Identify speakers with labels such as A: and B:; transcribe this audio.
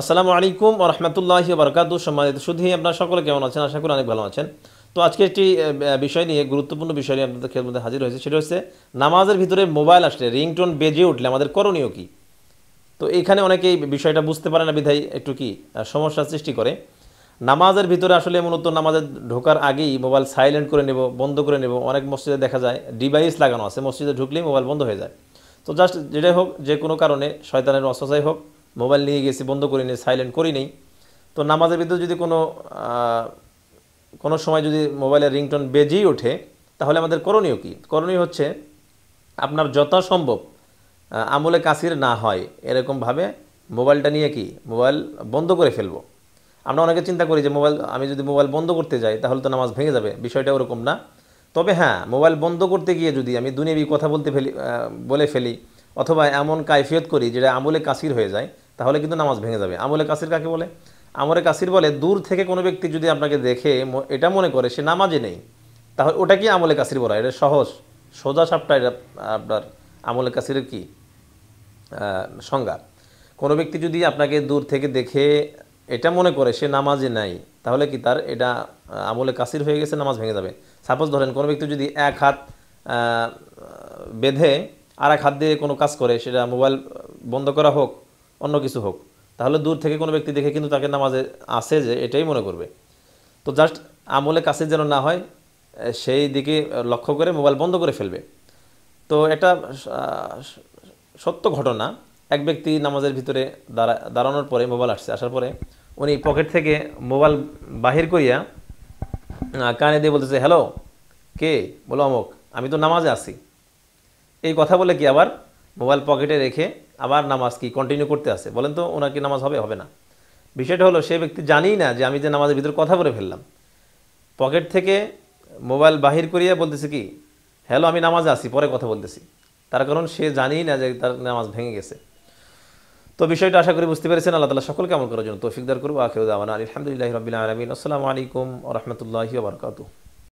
A: আসসালামু আলাইকুম রহমতুল্লাহ বরকাতু সম্মানিত শুধু আপনার সকলে কেমন আছেন আশা করি অনেক ভালো আছেন তো আজকে একটি বিষয় নিয়ে গুরুত্বপূর্ণ বিষয় নিয়ে আপনাদের খেয়াল মধ্যে হাজির হয়েছে সেটা হচ্ছে নামাজের ভিতরে মোবাইল আসলে রিংটোন বেজে উঠলে আমাদের করণীয় কি তো এখানে অনেকেই বিষয়টা বুঝতে পারে না বিধায় একটু কি সমস্যার সৃষ্টি করে নামাজের ভিতরে আসলে মূলত নামাজের ঢোকার আগেই মোবাইল সাইলেন্ট করে নেব বন্ধ করে নেব অনেক মসজিদে দেখা যায় ডিভাইস লাগানো আছে মসজিদে ঢুকলেই মোবাইল বন্ধ হয়ে যায় তো জাস্ট যেটাই হোক যে কোনো কারণে শয়তানের অসচাই হোক মোবাইল নিয়ে গেছি বন্ধ করি নি সাইলেন্ট করি নেই তো নামাজের ভিতরে যদি কোনো কোনো সময় যদি মোবাইলের রিংটোন বেজেই ওঠে তাহলে আমাদের করণীয় কী করণীয় হচ্ছে আপনার যথাসম্ভব আমলে কাশির না হয় এরকমভাবে মোবাইলটা নিয়ে কি মোবাইল বন্ধ করে ফেলবো আমরা অনেকে চিন্তা করি যে মোবাইল আমি যদি মোবাইল বন্ধ করতে যাই তাহলে তো নামাজ ভেঙে যাবে বিষয়টা ওরকম না তবে হ্যাঁ মোবাইল বন্ধ করতে গিয়ে যদি আমি দুনিয়াবি কথা বলতে ফেলি বলে ফেলি অথবা এমন কাইফিয়ত করি যেটা আমলে কাশির হয়ে যায় তাহলে কিন্তু নামাজ ভেঙে যাবে আমলে কাসির কাকে বলে আমলে কাসির বলে দূর থেকে কোনো ব্যক্তি যদি আপনাকে দেখে এটা মনে করে সে নামাজে নেই তাহলে ওটা কি আমলে কাসির বলা এটা সহজ সোজা সাপটা এটা আপনার আমলে কাসিরের কি সংজ্ঞা কোনো ব্যক্তি যদি আপনাকে দূর থেকে দেখে এটা মনে করে সে নামাজে নাই তাহলে কি তার এটা আমলে কাসির হয়ে গেছে নামাজ ভেঙে যাবে সাপোজ ধরেন কোনো ব্যক্তি যদি এক হাত বেঁধে আর এক হাত দিয়ে কোনো কাজ করে সেটা মোবাইল বন্ধ করা হোক অন্য কিছু হোক তাহলে দূর থেকে কোনো ব্যক্তি দেখে কিন্তু তাকে নামাজে আসে যে এটাই মনে করবে তো জাস্ট আমলে কাছে যেন না হয় সেই দিকে লক্ষ্য করে মোবাইল বন্ধ করে ফেলবে তো এটা সত্য ঘটনা এক ব্যক্তি নামাজের ভিতরে দাঁড়া দাঁড়ানোর পরে মোবাইল আসছে আসার পরে উনি পকেট থেকে মোবাইল বাহির করিয়া কানে দিয়ে বলতেছে হ্যালো কে বলো অমুক আমি তো নামাজে আছি এই কথা বলে কি আবার মোবাইল পকেটে রেখে আবার নামাজ কি কন্টিনিউ করতে আছে বলেন তো ওনার কি নামাজ হবে হবে না বিষয়টা হলো সে ব্যক্তি জানেই না যে আমি যে নামাজের ভিতরে কথা বলে ফেললাম পকেট থেকে মোবাইল বাহির করিয়া বলতেছে কি হ্যালো আমি নামাজে আসি পরে কথা বলতেছি তার কারণ সে জানেই না যে তার নামাজ ভেঙে গেছে তো বিষয়টা আশা করি বুঝতে পেরেছেন আল্লাহ তালা সকলকে আমল করার জন্য তৌফিকদার করবো আখের দাওয়ান আলহামদুলিল্লাহ রবিলাম আসসালামু আলাইকুম রহমতুল্লাহি বারকাতু